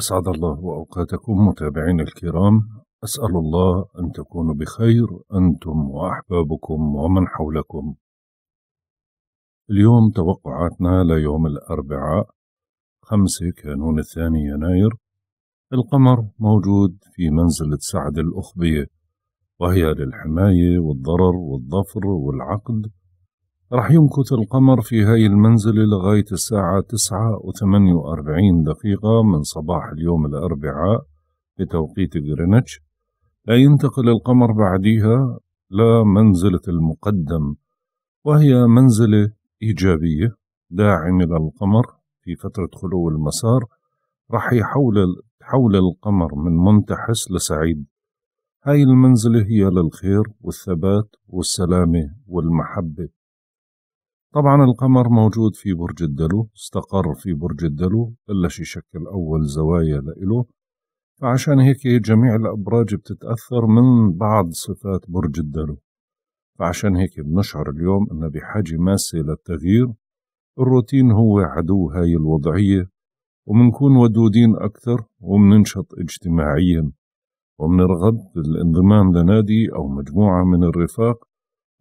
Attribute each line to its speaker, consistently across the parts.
Speaker 1: أسعد الله وأوقاتكم متابعين الكرام أسأل الله أن تكونوا بخير أنتم وأحبابكم ومن حولكم اليوم توقعاتنا ليوم الأربعاء 5 كانون الثاني يناير القمر موجود في منزلة سعد الأخبية وهي للحماية والضرر والظفر والعقد رح يمكث القمر في هاي المنزلة لغاية الساعة تسعة وثمانية وأربعين دقيقة من صباح اليوم الأربعاء بتوقيت غرينتش لا ينتقل القمر بعديها لمنزلة المقدم وهي منزلة إيجابية داعمة للقمر في فترة خلو المسار رح يحول حول القمر من منتحس لسعيد هاي المنزلة هي للخير والثبات والسلامة والمحبة طبعا القمر موجود في برج الدلو استقر في برج الدلو بلش يشكل أول زوايا لإله فعشان هيك جميع الأبراج بتتأثر من بعض صفات برج الدلو فعشان هيك بنشعر اليوم أنه بحاجة ماسة للتغيير الروتين هو عدو هاي الوضعية ومنكون ودودين أكثر ومننشط اجتماعيا ومنرغب بالانضمام لنادي أو مجموعة من الرفاق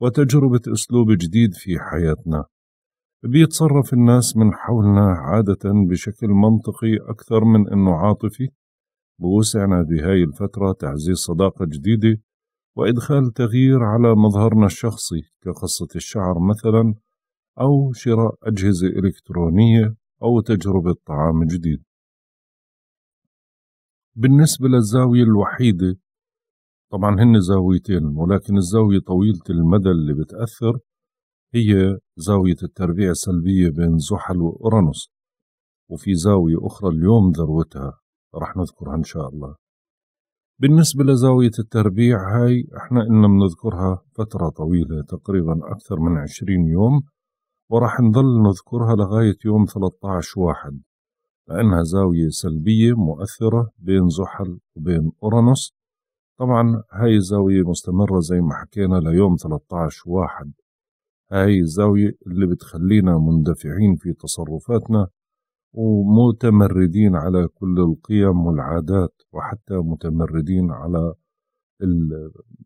Speaker 1: وتجربة أسلوب جديد في حياتنا بيتصرف الناس من حولنا عادة بشكل منطقي أكثر من أنه عاطفي بوسعنا بهاي الفترة تعزيز صداقة جديدة وإدخال تغيير على مظهرنا الشخصي كقصة الشعر مثلا أو شراء أجهزة إلكترونية أو تجربة طعام جديد بالنسبة للزاوية الوحيدة طبعا هن زاويتين ولكن الزاوية طويلة المدى اللي بتأثر هي زاوية التربيع السلبية بين زحل وأورانوس وفي زاوية أخرى اليوم ذروتها رح نذكرها إن شاء الله بالنسبة لزاوية التربيع هاي احنا إننا بنذكرها فترة طويلة تقريبا أكثر من عشرين يوم وراح نظل نذكرها لغاية يوم 13 واحد لأنها زاوية سلبية مؤثرة بين زحل وبين أورانوس طبعا هاي الزاوية مستمرة زي ما حكينا ليوم 13 واحد هاي الزاوية اللي بتخلينا مندفعين في تصرفاتنا ومتمردين على كل القيم والعادات وحتى متمردين على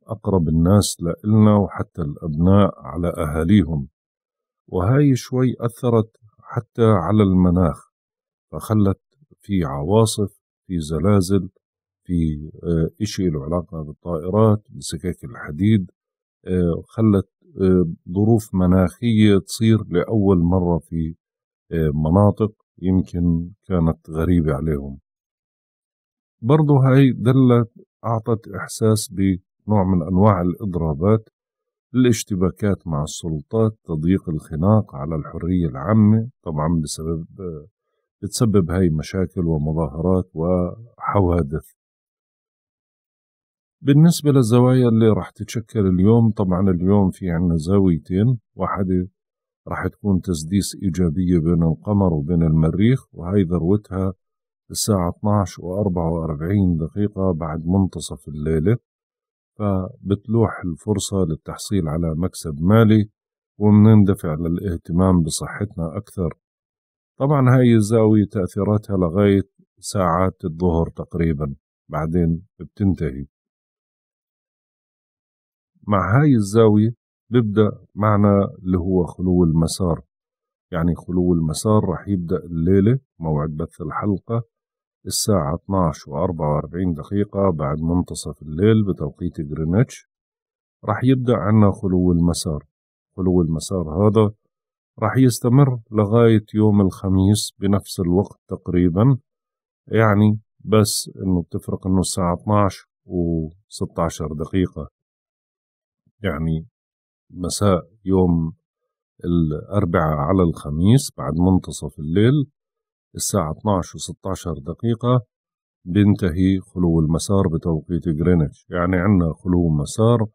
Speaker 1: أقرب الناس لإلنا وحتى الأبناء على أهاليهم وهاي شوي أثرت حتى على المناخ فخلت في عواصف في زلازل في آه، شيء له علاقة بالطائرات بسكاك الحديد آه، خلت آه، ظروف مناخية تصير لأول مرة في مناطق يمكن كانت غريبة عليهم برضه هاي دلت أعطت إحساس بنوع من أنواع الإضرابات الاشتباكات مع السلطات تضييق الخناق على الحرية العامة طبعا بسبب بتسبب هاي مشاكل ومظاهرات وحوادث بالنسبة للزوايا اللي راح تتشكل اليوم طبعا اليوم في عنا زاويتين واحدة راح تكون تسديس إيجابية بين القمر وبين المريخ وهي ذروتها الساعة 12 و44 دقيقة بعد منتصف الليلة فبتلوح الفرصة للتحصيل على مكسب مالي ومنندفع للاهتمام بصحتنا أكثر طبعا هاي الزاوية تأثيراتها لغاية ساعات الظهر تقريبا بعدين بتنتهي مع هاي الزاوية بيبدأ معنا اللي هو خلو المسار يعني خلو المسار رح يبدأ الليلة موعد بث الحلقة الساعة 12 و 44 دقيقة بعد منتصف الليل بتوقيت جرينتش رح يبدأ عنا خلو المسار خلو المسار هذا رح يستمر لغاية يوم الخميس بنفس الوقت تقريبا يعني بس انه بتفرق انه الساعة 12 و 16 دقيقة يعني مساء يوم الأربعاء على الخميس بعد منتصف الليل الساعة 12 و 16 دقيقة بينتهي خلو المسار بتوقيت جرينتش يعني عندنا خلو مسار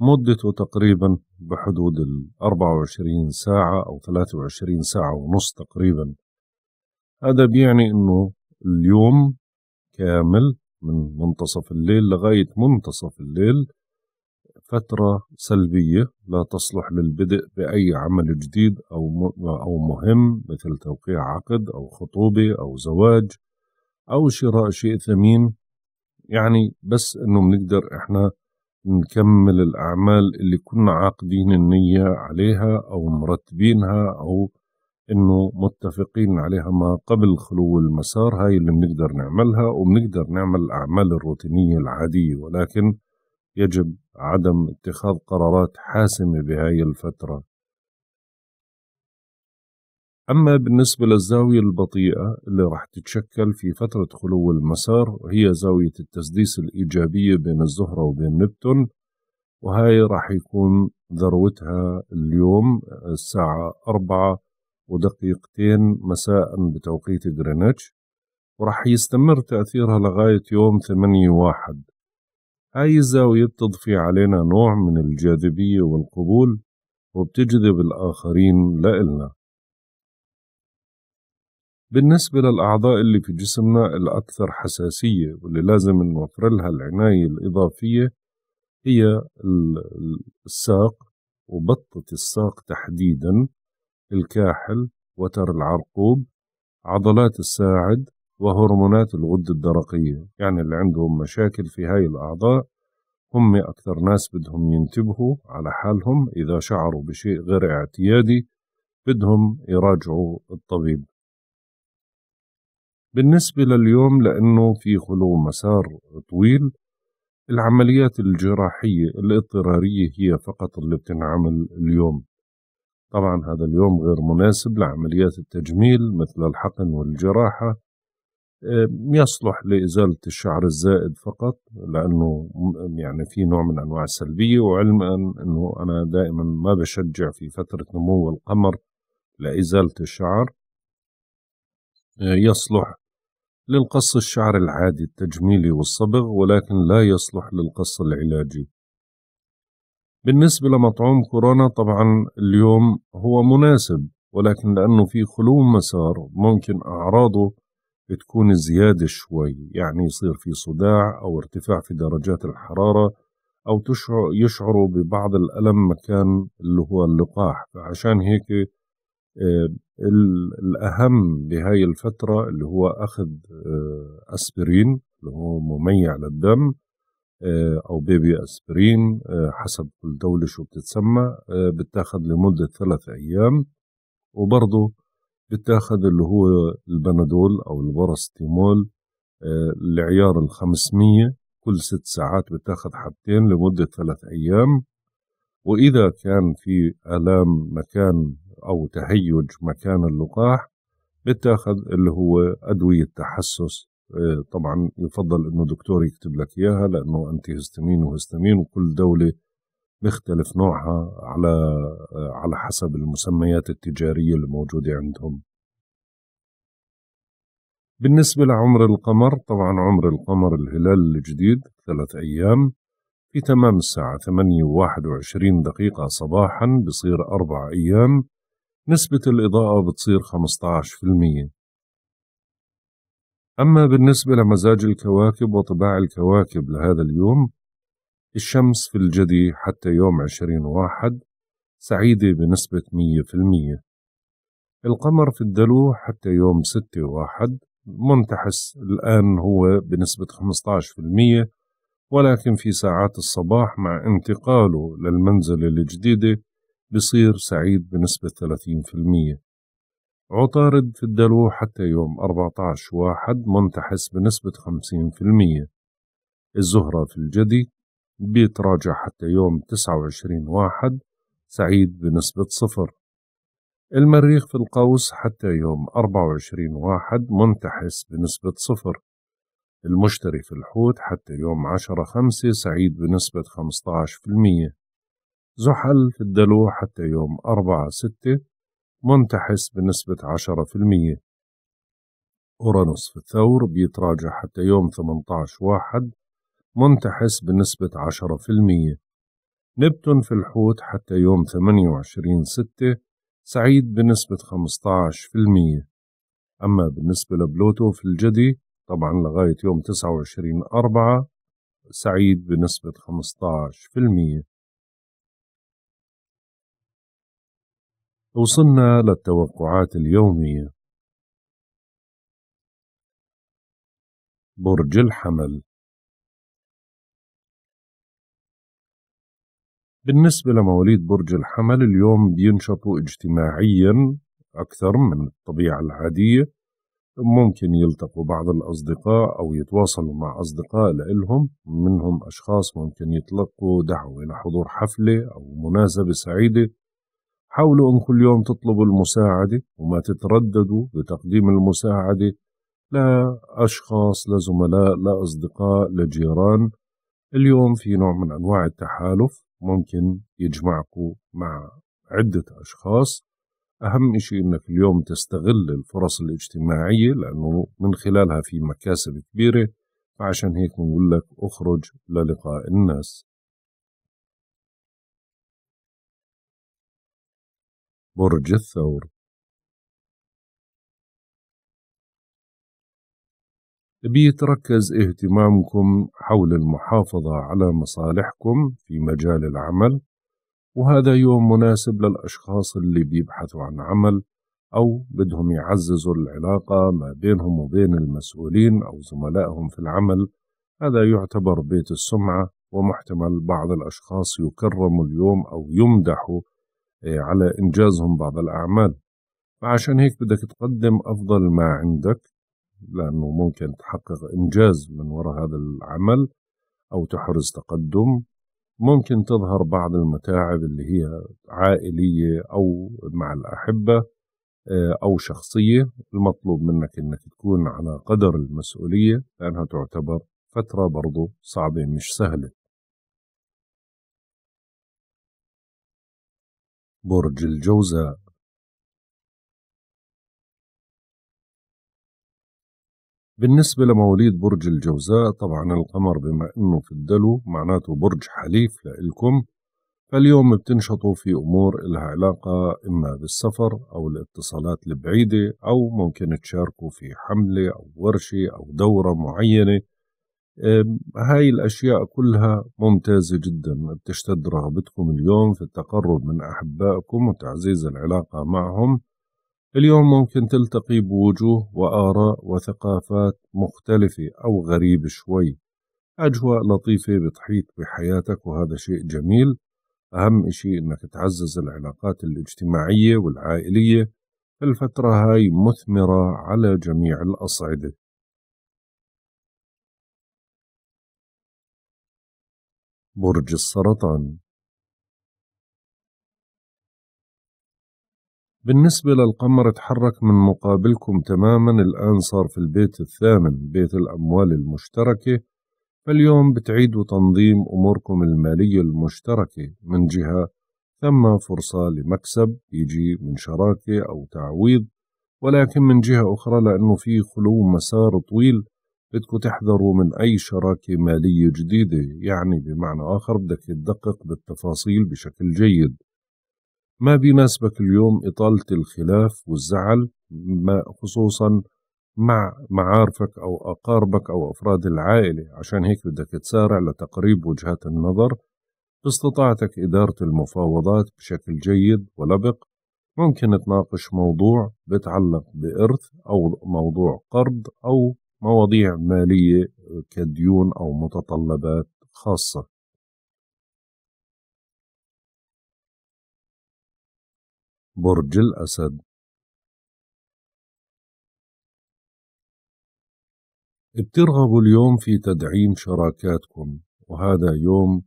Speaker 1: مدته تقريبا بحدود ال 24 ساعة أو 23 ساعة ونص تقريبا هذا بيعني إنه اليوم كامل من منتصف الليل لغاية منتصف الليل فترة سلبية لا تصلح للبدء بأي عمل جديد أو مهم مثل توقيع عقد أو خطوبة أو زواج أو شراء شيء ثمين يعني بس إنه بنقدر إحنا نكمل الأعمال اللي كنا عاقدين النية عليها أو مرتبينها أو إنه متفقين عليها ما قبل خلو المسار هاي اللي بنقدر نعملها وبنقدر نعمل الأعمال الروتينية العادية ولكن يجب عدم اتخاذ قرارات حاسمة بهاي الفترة أما بالنسبة للزاوية البطيئة اللي راح تتشكل في فترة خلو المسار هي زاوية التسديس الإيجابية بين الزهرة وبين نبتون وهاي راح يكون ذروتها اليوم الساعة أربعة ودقيقتين مساء بتوقيت غرينتش وراح يستمر تأثيرها لغاية يوم ثمانية واحد هاي الزاوية بتضفي علينا نوع من الجاذبية والقبول وبتجذب الآخرين لإلنا بالنسبة للأعضاء اللي في جسمنا الأكثر حساسية واللي لازم نوفر لها العناية الإضافية هي الساق وبطة الساق تحديدا الكاحل وتر العرقوب عضلات الساعد وهرمونات الغدة الدرقية يعني اللي عندهم مشاكل في هاي الأعضاء هم أكثر ناس بدهم ينتبهوا على حالهم إذا شعروا بشيء غير اعتيادي بدهم يراجعوا الطبيب بالنسبة لليوم لأنه في خلو مسار طويل العمليات الجراحية الاضطرارية هي فقط اللي بتنعمل اليوم طبعا هذا اليوم غير مناسب لعمليات التجميل مثل الحقن والجراحة يصلح لإزالة الشعر الزائد فقط لأنه يعني في نوع من أنواع السلبية وعلما أنه أنا دائما ما بشجع في فترة نمو القمر لإزالة الشعر آه، يصلح للقص الشعر العادي التجميلي والصبغ ولكن لا يصلح للقص العلاجي بالنسبة لمطعوم كورونا طبعا اليوم هو مناسب ولكن لأنه في خلو مسار ممكن أعراضه بتكون زيادة شوي يعني يصير في صداع أو ارتفاع في درجات الحرارة أو تشعر يشعروا ببعض الألم مكان اللي هو اللقاح فعشان هيك آه، الأهم بهاي الفترة اللي هو أخذ آه، أسبرين اللي هو مميع للدم آه، أو بيبي أسبرين حسب كل دولة شو بتتسمى بتاخذ لمدة ثلاث أيام وبرضه بتاخذ اللي هو البنادول أو الباراستيمول آه، لعيار ال 500 كل ست ساعات بتاخذ حبتين لمدة ثلاث أيام وإذا كان في آلام مكان أو تهيج مكان اللقاح بتاخذ اللي هو أدوية تحسس آه، طبعا يفضل انه دكتور يكتب لك اياها لانه انتي هستامين وهستامين وكل دوله بيختلف نوعها على على حسب المسميات التجارية الموجودة عندهم بالنسبة لعمر القمر طبعا عمر القمر الهلال الجديد ثلاث أيام في تمام الساعة 8 و 21 دقيقة صباحا بصير أربع أيام نسبة الإضاءة بتصير خمسة في المية أما بالنسبة لمزاج الكواكب وطباع الكواكب لهذا اليوم الشمس في الجدي حتى يوم عشرين واحد سعيدة بنسبة مية في المية القمر في الدلو حتى يوم ستة واحد منتحس الآن هو بنسبة في المية ولكن في ساعات الصباح مع انتقاله للمنزلة الجديدة بصير سعيد بنسبة ثلاثين في المية عطارد في الدلو حتى يوم عشر واحد منتحس بنسبة خمسين في المية الزهرة في الجدي بيتراجع حتى يوم 29 واحد سعيد بنسبة صفر المريخ في القوس حتى يوم 24 واحد منتحس بنسبة صفر المشتري في الحوت حتى يوم 10 خمسة سعيد بنسبة 15% زحل في الدلو حتى يوم 4 ستة منتحس بنسبة 10% أورانوس في الثور بيتراجع حتى يوم 18 واحد منتحس بنسبة 10% نبتون في الحوت حتى يوم 28 ستة سعيد بنسبة 15% أما بالنسبة لبلوتو في الجدي
Speaker 2: طبعا لغاية يوم 29 أربعة سعيد بنسبة 15% وصلنا للتوقعات اليومية برج الحمل بالنسبة لمواليد برج الحمل اليوم بينشطوا
Speaker 1: اجتماعيا أكثر من الطبيعة العادية ممكن يلتقوا بعض الأصدقاء أو يتواصلوا مع أصدقاء لإلهم منهم أشخاص ممكن يتلقوا دعوة لحضور حفلة أو مناسبة سعيدة حاولوا أن كل يوم تطلبوا المساعدة وما تترددوا بتقديم المساعدة لأشخاص لزملاء لأصدقاء لجيران اليوم في نوع من أنواع التحالف ممكن يجمعكم مع عدة أشخاص أهم شيء أنك اليوم تستغل الفرص الاجتماعية لأنه من خلالها في
Speaker 2: مكاسب كبيرة فعشان هيك بنقول لك اخرج للقاء الناس
Speaker 3: برج الثور
Speaker 2: بيتركز اهتمامكم حول المحافظة على مصالحكم
Speaker 1: في مجال العمل وهذا يوم مناسب للأشخاص اللي بيبحثوا عن عمل أو بدهم يعززوا العلاقة ما بينهم وبين المسؤولين أو زملائهم في العمل هذا يعتبر بيت السمعة ومحتمل بعض الأشخاص يكرموا اليوم أو يمدحوا آه، على إنجازهم بعض الأعمال فعشان هيك بدك تقدم أفضل ما عندك لأنه ممكن تحقق إنجاز من وراء هذا العمل أو تحرز تقدم ممكن تظهر بعض المتاعب اللي هي عائلية أو مع الأحبة آه، أو شخصية المطلوب منك أنك تكون على قدر
Speaker 2: المسؤولية لأنها تعتبر فترة برضو صعبة مش سهلة
Speaker 3: برج الجوزاء
Speaker 2: بالنسبة لمواليد برج الجوزاء طبعا القمر بما انه في الدلو معناته برج حليف
Speaker 1: لإلكم فاليوم بتنشطوا في أمور إلها علاقة إما بالسفر أو الاتصالات البعيدة أو ممكن تشاركوا في حملة أو ورشة أو دورة معينة هاي الأشياء كلها ممتازة جدا بتشتد رغبتكم اليوم في التقرب من أحبائكم وتعزيز العلاقة معهم اليوم ممكن تلتقي بوجوه وآراء وثقافات مختلفة أو غريبة شوي أجواء لطيفة بتحيط بحياتك وهذا شيء جميل أهم شيء أنك تعزز العلاقات الاجتماعية
Speaker 2: والعائلية الفترة هاي مثمرة على جميع الأصعدة
Speaker 3: برج السرطان
Speaker 1: بالنسبة للقمر تحرك من مقابلكم تماما الآن صار في البيت الثامن بيت الأموال المشتركة فاليوم بتعيدوا تنظيم أموركم المالية المشتركة من جهة ثم فرصة لمكسب يجي من شراكة أو تعويض ولكن من جهة أخرى لأنه في خلو مسار طويل بدكوا تحذروا من أي شراكة مالية جديدة يعني بمعنى آخر بدك تدقق بالتفاصيل بشكل جيد ما بيناسبك اليوم إطالة الخلاف والزعل ما خصوصا مع معارفك أو أقاربك أو أفراد العائلة عشان هيك بدك تسارع لتقريب وجهات النظر باستطاعتك إدارة المفاوضات بشكل جيد ولبق ممكن تناقش موضوع بتعلق بإرث أو موضوع قرض أو
Speaker 2: مواضيع مالية كديون أو متطلبات خاصة
Speaker 3: برج الأسد
Speaker 2: بترغبوا اليوم في تدعيم شراكاتكم وهذا يوم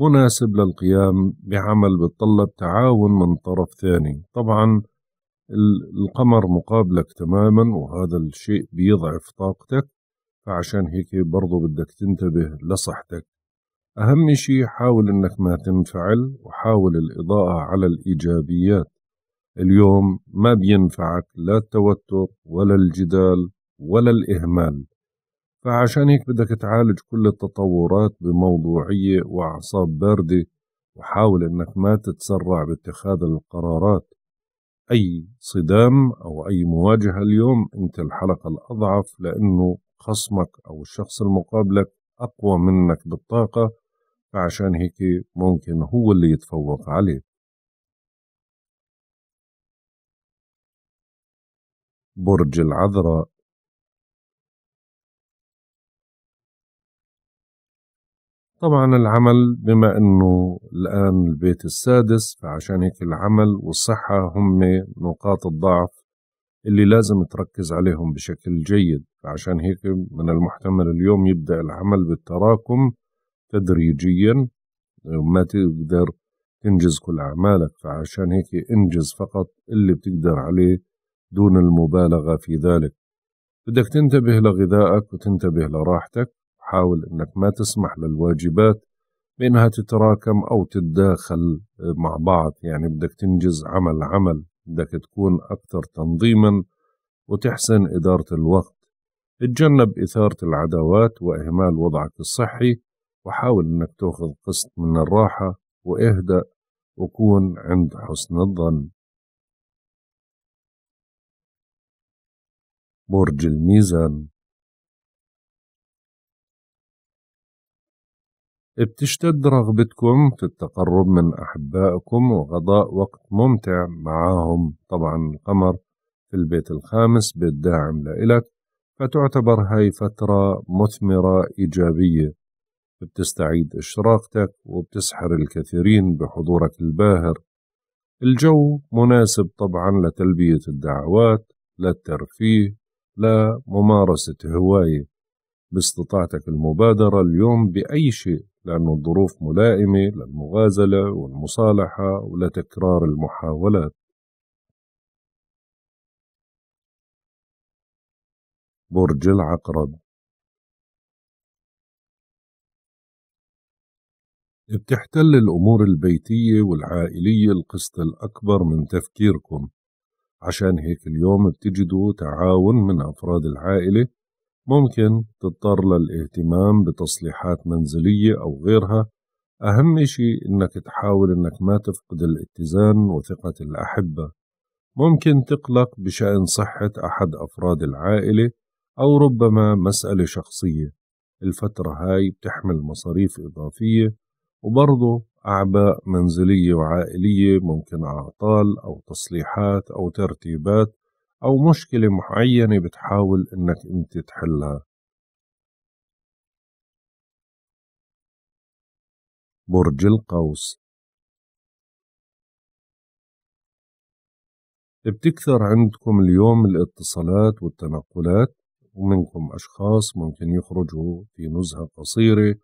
Speaker 1: مناسب للقيام بعمل بتطلب تعاون من طرف ثاني طبعا القمر مقابلك تماما وهذا الشيء بيضعف طاقتك فعشان هيك برضو بدك تنتبه لصحتك أهم شيء حاول أنك ما تنفعل وحاول الإضاءة على الإيجابيات اليوم ما بينفعك لا التوتر ولا الجدال ولا الإهمال فعشان هيك بدك تعالج كل التطورات بموضوعية وأعصاب باردة وحاول إنك ما تتسرع باتخاذ القرارات أي صدام أو أي مواجهة اليوم أنت الحلقة الأضعف لأنه خصمك أو الشخص المقابلك أقوى منك بالطاقة فعشان هيك
Speaker 2: ممكن هو اللي يتفوق عليك
Speaker 3: برج العذراء
Speaker 2: طبعا العمل بما
Speaker 1: انه الان البيت السادس فعشان هيك العمل والصحة هم نقاط الضعف اللي لازم تركز عليهم بشكل جيد فعشان هيك من المحتمل اليوم يبدأ العمل بالتراكم تدريجيا وما تقدر تنجز كل أعمالك فعشان هيك انجز فقط اللي بتقدر عليه دون المبالغة في ذلك بدك تنتبه لغذائك وتنتبه لراحتك وحاول أنك ما تسمح للواجبات بأنها تتراكم أو تتداخل مع بعض يعني بدك تنجز عمل عمل بدك تكون أكثر تنظيما وتحسن إدارة الوقت اتجنب إثارة العداوات وإهمال وضعك الصحي وحاول أنك تأخذ قسط من
Speaker 2: الراحة واهدأ وكون عند حسن الظن
Speaker 3: برج الميزان بتشتد رغبتكم
Speaker 2: في التقرب من أحبائكم وقضاء وقت ممتع معاهم
Speaker 1: طبعا القمر في البيت الخامس بيت داعم لإلك فتعتبر هاي فترة مثمرة إيجابية بتستعيد إشراقتك وبتسحر الكثيرين بحضورك الباهر الجو مناسب طبعا لتلبية الدعوات للترفيه لممارسة هواية باستطاعتك المبادرة اليوم بأي شيء لأن الظروف ملائمة
Speaker 2: للمغازلة والمصالحة ولتكرار المحاولات
Speaker 3: برج العقرب
Speaker 2: بتحتل الأمور البيتية والعائلية القسط الأكبر من تفكيركم
Speaker 1: عشان هيك اليوم بتجدوا تعاون من أفراد العائلة ممكن تضطر للاهتمام بتصليحات منزلية أو غيرها أهم شيء إنك تحاول إنك ما تفقد الاتزان وثقة الأحبة ممكن تقلق بشأن صحة أحد أفراد العائلة أو ربما مسألة شخصية الفترة هاي بتحمل مصاريف إضافية وبرضه أعباء منزلية وعائلية ممكن أعطال أو تصليحات أو
Speaker 2: ترتيبات أو مشكلة معينة بتحاول إنك أنت تحلها
Speaker 3: برج القوس
Speaker 2: بتكثر عندكم اليوم الاتصالات والتنقلات ومنكم أشخاص
Speaker 1: ممكن يخرجوا في نزهة قصيرة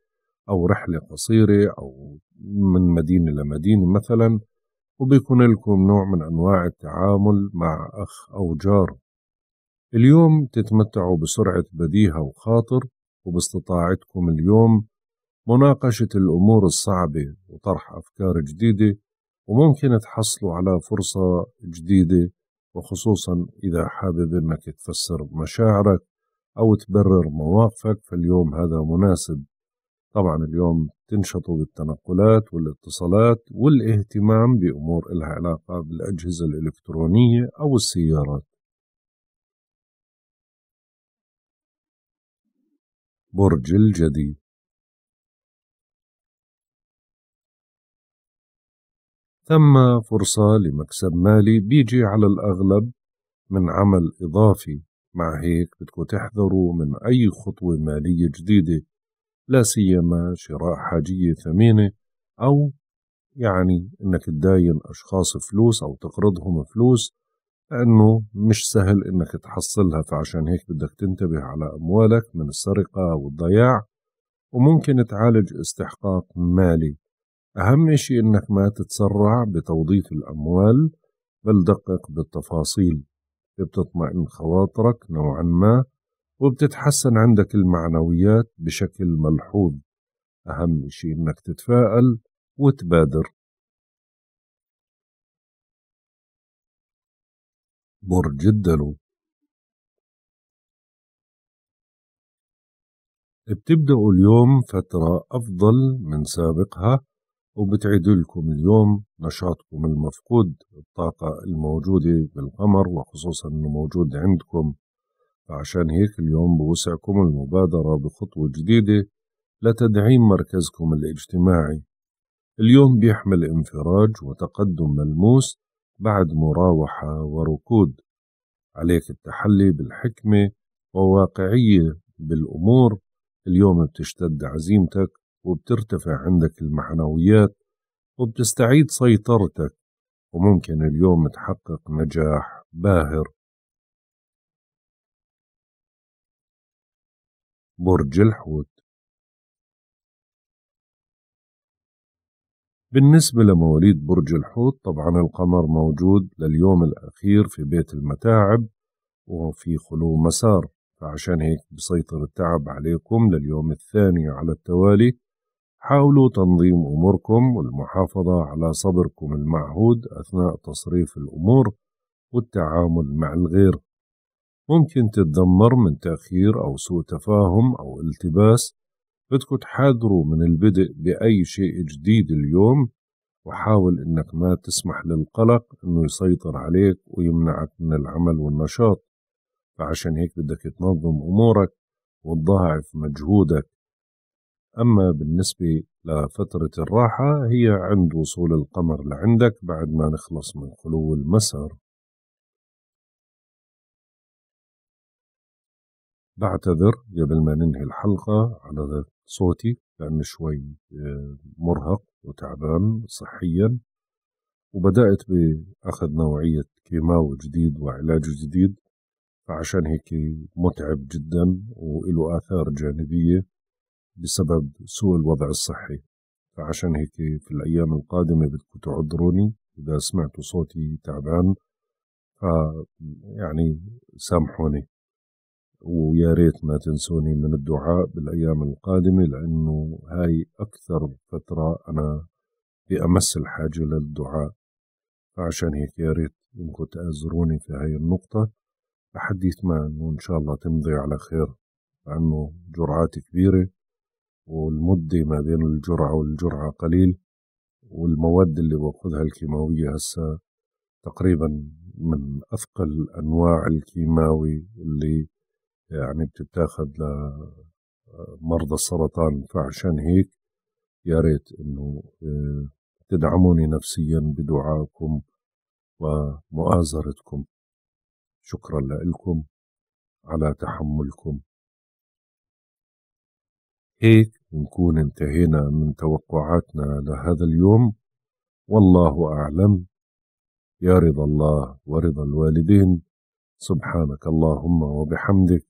Speaker 1: أو رحلة قصيرة أو من مدينة لمدينة مثلا وبيكون لكم نوع من أنواع التعامل مع أخ أو جار اليوم تتمتعوا بسرعة بديهة وخاطر وباستطاعتكم اليوم مناقشة الأمور الصعبة وطرح أفكار جديدة وممكن تحصلوا على فرصة جديدة وخصوصا إذا حابب أنك تفسر مشاعرك أو تبرر مواقفك فاليوم هذا مناسب طبعا اليوم تنشطوا بالتنقلات
Speaker 2: والاتصالات والاهتمام بأمور إلها علاقة بالأجهزة الإلكترونية
Speaker 3: أو السيارات برج الجدي
Speaker 2: ثم فرصة لمكسب مالي بيجي على
Speaker 1: الأغلب من عمل إضافي مع هيك بدكم تحذروا من أي خطوة مالية جديدة لا سيما شراء حاجية ثمينة أو يعني إنك تداين أشخاص فلوس أو تقرضهم فلوس لأنه مش سهل إنك تحصلها فعشان هيك بدك تنتبه على أموالك من السرقة والضياع وممكن تعالج استحقاق مالي أهم شيء إنك ما تتسرع بتوظيف الأموال بل دقق بالتفاصيل بتطمئن خواطرك نوعا ما وبتتحسن عندك
Speaker 2: المعنويات بشكل ملحوظ أهم شيء إنك تتفائل
Speaker 3: وتبادر برج الدلو
Speaker 2: بتبدأ اليوم فترة أفضل من سابقها
Speaker 1: وبتعيد لكم اليوم نشاطكم المفقود الطاقة الموجودة بالقمر وخصوصا أنه موجود عندكم فعشان هيك اليوم بوسعكم المبادرة بخطوة جديدة لتدعيم مركزكم الاجتماعي اليوم بيحمل انفراج وتقدم ملموس بعد مراوحة وركود عليك التحلي بالحكمة وواقعية بالأمور اليوم بتشتد عزيمتك وبترتفع عندك المعنويات
Speaker 2: وبتستعيد سيطرتك وممكن اليوم تحقق نجاح
Speaker 3: باهر برج الحوت
Speaker 2: بالنسبة لمواليد برج الحوت طبعا القمر موجود لليوم الأخير
Speaker 1: في بيت المتاعب وفي خلو مسار فعشان هيك بسيطر التعب عليكم لليوم الثاني على التوالي حاولوا تنظيم أموركم والمحافظة على صبركم المعهود أثناء تصريف الأمور والتعامل مع الغير ممكن تتدمر من تأخير أو سوء تفاهم أو التباس بدكم تحاذروا من البدء بأي شيء جديد اليوم وحاول إنك ما تسمح للقلق إنه يسيطر عليك ويمنعك من العمل والنشاط فعشان هيك بدك تنظم أمورك وتضاعف مجهودك أما بالنسبة لفترة الراحة
Speaker 2: هي عند وصول القمر لعندك بعد ما نخلص من خلو المسار بعتذر قبل ما ننهي الحلقة على صوتي لأنه شوي آه، مرهق
Speaker 1: وتعبان صحيا وبدأت بأخذ نوعية كيماوي جديد وعلاج جديد فعشان هيك متعب جدا وإله آثار جانبية بسبب سوء الوضع الصحي فعشان هيك في الأيام القادمة بدكم تعذروني إذا سمعتوا صوتي تعبان ف يعني سامحوني ويا ريت ما تنسوني من الدعاء بالايام القادمه لانه هاي اكثر فتره انا بامس الحاجه للدعاء فعشان هيك يا ريت انكم تازروني في هاي النقطه لحديث ما انه ان شاء الله تمضي على خير لانه جرعات كبيره والمده ما بين الجرعه والجرعه قليل والمواد اللي باخذها الكيماويه هسه تقريبا من اثقل انواع الكيماوي اللي يعني بتتاخد لمرضى آه، السرطان فعشان هيك يا ريت انه آه، تدعموني نفسيا بدعائكم ومؤازرتكم
Speaker 2: شكرا لكم على تحملكم هيك نكون انتهينا من توقعاتنا لهذا
Speaker 1: اليوم والله أعلم يا رضا الله ورضا الوالدين سبحانك اللهم وبحمدك